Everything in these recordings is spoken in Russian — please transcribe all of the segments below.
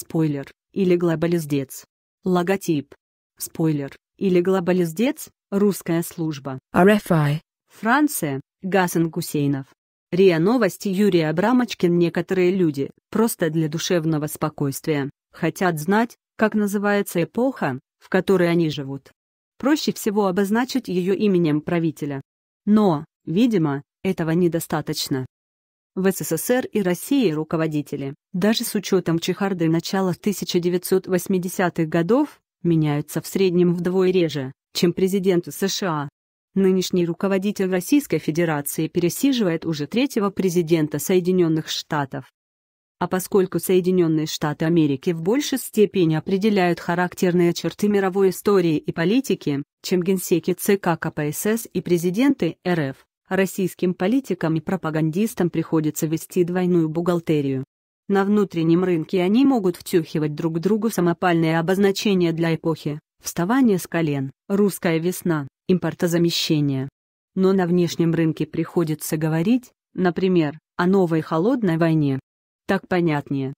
спойлер, или глобализдец. Логотип, спойлер, или глобализдец, русская служба. RFI. Франция, Гасан Гусейнов. РИА Новости Юрий Абрамочкин Некоторые люди, просто для душевного спокойствия, хотят знать, как называется эпоха, в которой они живут. Проще всего обозначить ее именем правителя. Но, видимо, этого недостаточно. В СССР и России руководители, даже с учетом чехарды начала 1980-х годов, меняются в среднем вдвое реже, чем президенту США. Нынешний руководитель Российской Федерации пересиживает уже третьего президента Соединенных Штатов. А поскольку Соединенные Штаты Америки в большей степени определяют характерные черты мировой истории и политики, чем генсеки ЦК КПСС и президенты РФ, Российским политикам и пропагандистам приходится вести двойную бухгалтерию. На внутреннем рынке они могут втюхивать друг другу самопальные обозначения для эпохи «вставание с колен», «русская весна», «импортозамещение». Но на внешнем рынке приходится говорить, например, о новой холодной войне. Так понятнее.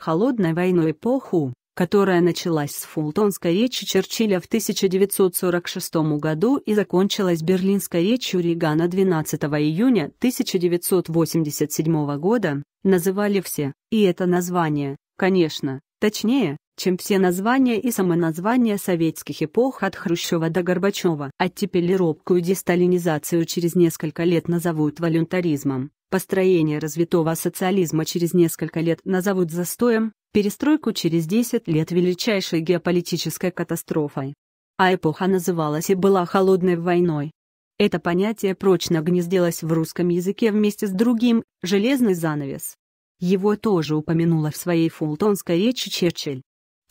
Холодной войной эпоху, которая началась с Фултонской речи Черчилля в 1946 году и закончилась Берлинской речью Рейгана 12 июня 1987 года, называли все, и это название, конечно, точнее, чем все названия и самоназвания советских эпох от Хрущева до Горбачева. Оттепели робкую десталинизацию через несколько лет назовут волюнтаризмом, построение развитого социализма через несколько лет назовут застоем, перестройку через 10 лет величайшей геополитической катастрофой. А эпоха называлась и была холодной войной. Это понятие прочно гнездилось в русском языке вместе с другим «железный занавес». Его тоже упомянула в своей фултонской речи Черчилль.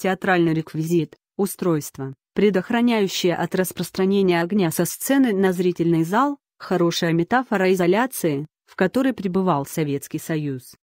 Театральный реквизит, устройство, предохраняющее от распространения огня со сцены на зрительный зал, хорошая метафора изоляции, в которой пребывал Советский Союз.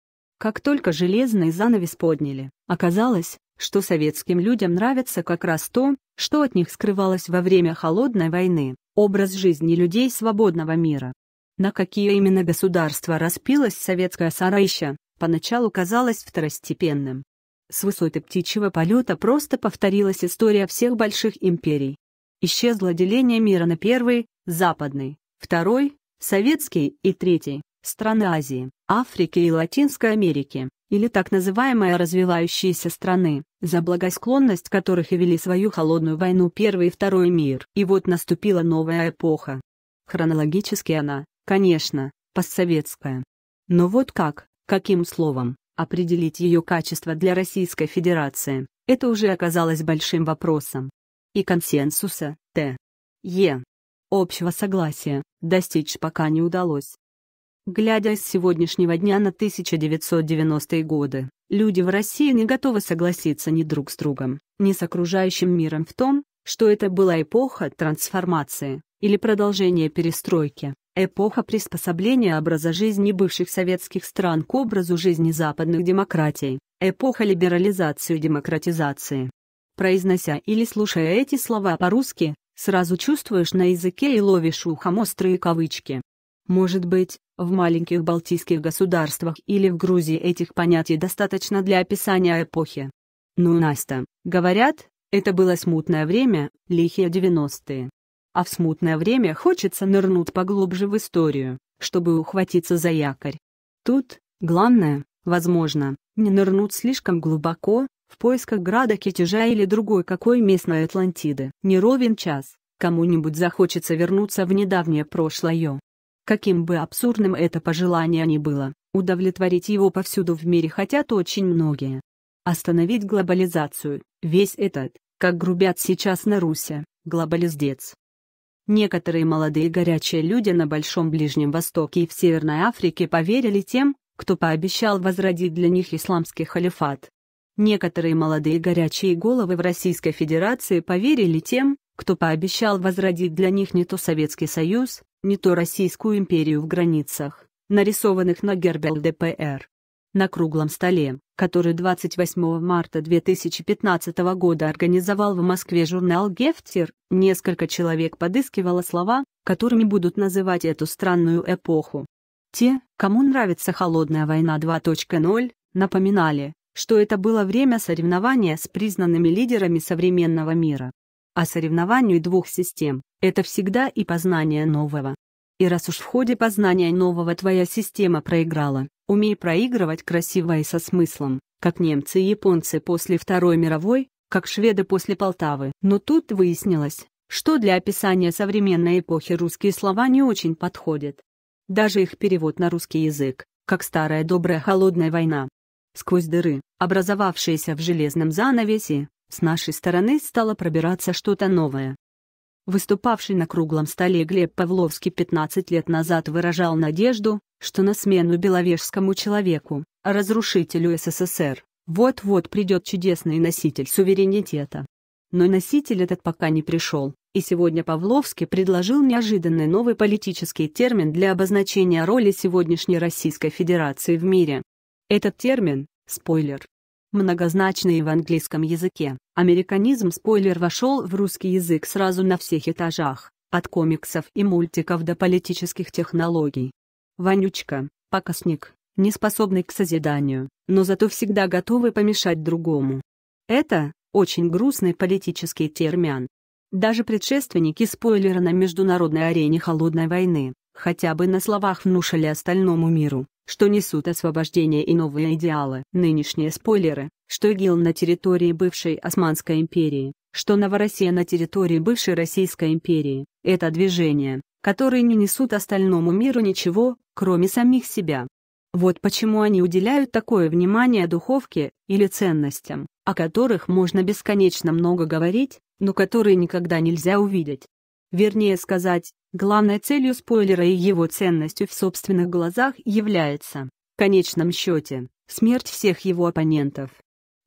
Как только железный занавес подняли, оказалось, что советским людям нравится как раз то, что от них скрывалось во время холодной войны, образ жизни людей свободного мира. На какие именно государства распилась советская сарайща, поначалу казалось второстепенным. С высоты птичьего полета просто повторилась история всех больших империй. Исчезло деление мира на первый, западный, второй, советский и третий страны Азии, Африки и Латинской Америки, или так называемые развивающиеся страны, за благосклонность которых и вели свою холодную войну Первый и Второй мир. И вот наступила новая эпоха. Хронологически она, конечно, постсоветская. Но вот как, каким словом, определить ее качество для Российской Федерации, это уже оказалось большим вопросом. И консенсуса, Т. Е. Общего согласия, достичь пока не удалось. Глядя с сегодняшнего дня на 1990-е годы, люди в России не готовы согласиться ни друг с другом, ни с окружающим миром в том, что это была эпоха трансформации или продолжение перестройки, эпоха приспособления образа жизни бывших советских стран к образу жизни западных демократий, эпоха либерализации и демократизации. Произнося или слушая эти слова по-русски, сразу чувствуешь на языке и ловишь ухом острые кавычки. Может быть, в маленьких балтийских государствах или в Грузии этих понятий достаточно для описания эпохи. Ну, Настя, говорят, это было смутное время, лихие 90-е. А в смутное время хочется нырнуть поглубже в историю, чтобы ухватиться за якорь. Тут, главное, возможно, не нырнуть слишком глубоко, в поисках града Китежа или другой какой местной Атлантиды. Не ровен час, кому-нибудь захочется вернуться в недавнее прошлое. Каким бы абсурдным это пожелание ни было, удовлетворить его повсюду в мире хотят очень многие. Остановить глобализацию, весь этот, как грубят сейчас на Руси, глобализдец. Некоторые молодые горячие люди на Большом Ближнем Востоке и в Северной Африке поверили тем, кто пообещал возродить для них исламский халифат. Некоторые молодые горячие головы в Российской Федерации поверили тем, кто пообещал возродить для них не то Советский Союз, не то Российскую империю в границах, нарисованных на гербе ЛДПР. На круглом столе, который 28 марта 2015 года организовал в Москве журнал «Гефтер», несколько человек подыскивало слова, которыми будут называть эту странную эпоху. Те, кому нравится «Холодная война 2.0», напоминали, что это было время соревнования с признанными лидерами современного мира а соревнованию двух систем – это всегда и познание нового. И раз уж в ходе познания нового твоя система проиграла, умей проигрывать красиво и со смыслом, как немцы и японцы после Второй мировой, как шведы после Полтавы. Но тут выяснилось, что для описания современной эпохи русские слова не очень подходят. Даже их перевод на русский язык, как старая добрая холодная война. Сквозь дыры, образовавшиеся в железном занавесе, с нашей стороны стало пробираться что-то новое. Выступавший на круглом столе Глеб Павловский 15 лет назад выражал надежду, что на смену беловежскому человеку, разрушителю СССР, вот-вот придет чудесный носитель суверенитета. Но носитель этот пока не пришел, и сегодня Павловский предложил неожиданный новый политический термин для обозначения роли сегодняшней Российской Федерации в мире. Этот термин, спойлер, многозначные в английском языке. Американизм спойлер вошел в русский язык сразу на всех этажах, от комиксов и мультиков до политических технологий. Вонючка, покосник, не способный к созиданию, но зато всегда готовый помешать другому. Это очень грустный политический термин. Даже предшественники спойлера на международной арене холодной войны, хотя бы на словах внушали остальному миру, что несут освобождение и новые идеалы. Нынешние спойлеры, что ИГИЛ на территории бывшей Османской империи, что Новороссия на территории бывшей Российской империи, это движение, которое не несут остальному миру ничего, кроме самих себя. Вот почему они уделяют такое внимание духовке или ценностям, о которых можно бесконечно много говорить, но которые никогда нельзя увидеть. Вернее сказать, Главной целью спойлера и его ценностью в собственных глазах является, в конечном счете, смерть всех его оппонентов.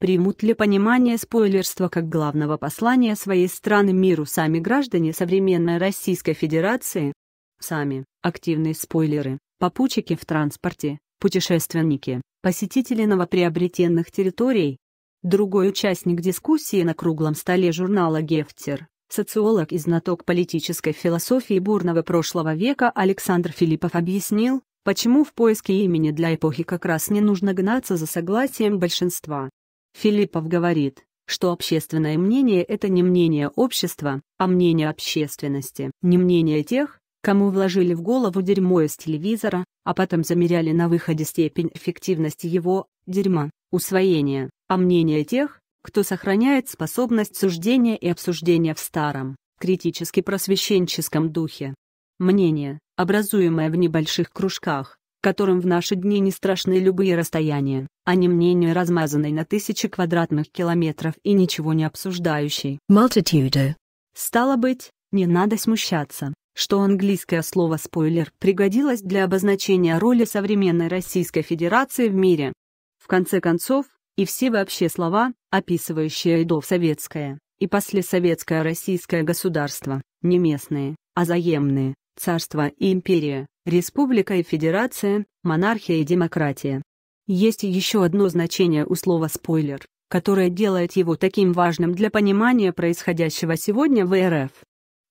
Примут ли понимание спойлерства как главного послания своей страны миру сами граждане современной Российской Федерации? Сами, активные спойлеры, попутчики в транспорте, путешественники, посетители новоприобретенных территорий. Другой участник дискуссии на круглом столе журнала «Гефтер» Социолог и знаток политической философии бурного прошлого века Александр Филиппов объяснил, почему в поиске имени для эпохи как раз не нужно гнаться за согласием большинства. Филиппов говорит, что общественное мнение – это не мнение общества, а мнение общественности, не мнение тех, кому вложили в голову дерьмо из телевизора, а потом замеряли на выходе степень эффективности его, дерьма, усвоения, а мнение тех, кто сохраняет способность суждения и обсуждения в старом, критически просвещенческом духе. Мнение, образуемое в небольших кружках, которым в наши дни не страшны любые расстояния, а не мнение размазанной на тысячи квадратных километров и ничего не обсуждающей. Multitude. Стало быть, не надо смущаться, что английское слово «спойлер» пригодилось для обозначения роли современной Российской Федерации в мире. В конце концов, и все вообще слова, описывающие советское и послесоветское российское государство, не местные, а заемные, царство и империя, республика и федерация, монархия и демократия. Есть еще одно значение у слова «спойлер», которое делает его таким важным для понимания происходящего сегодня в РФ.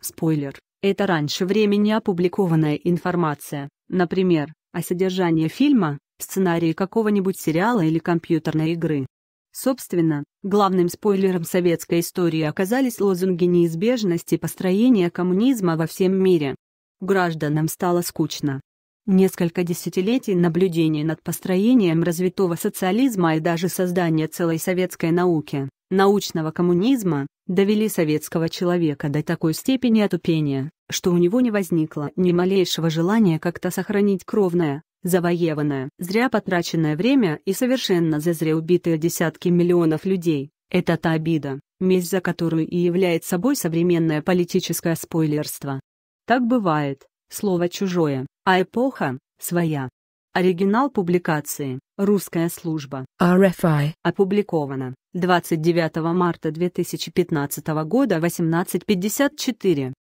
Спойлер – это раньше времени опубликованная информация, например, о содержании фильма, сценарии какого-нибудь сериала или компьютерной игры. Собственно, главным спойлером советской истории оказались лозунги неизбежности построения коммунизма во всем мире. Гражданам стало скучно. Несколько десятилетий наблюдений над построением развитого социализма и даже создания целой советской науки, научного коммунизма, довели советского человека до такой степени отупения, что у него не возникло ни малейшего желания как-то сохранить кровное, завоеванное, зря потраченное время и совершенно зазря убитые десятки миллионов людей. Это та обида, месть за которую и является собой современное политическое спойлерство. Так бывает, слово чужое, а эпоха – своя. Оригинал публикации «Русская служба» RFI опубликовано 29 марта 2015 года 18.54.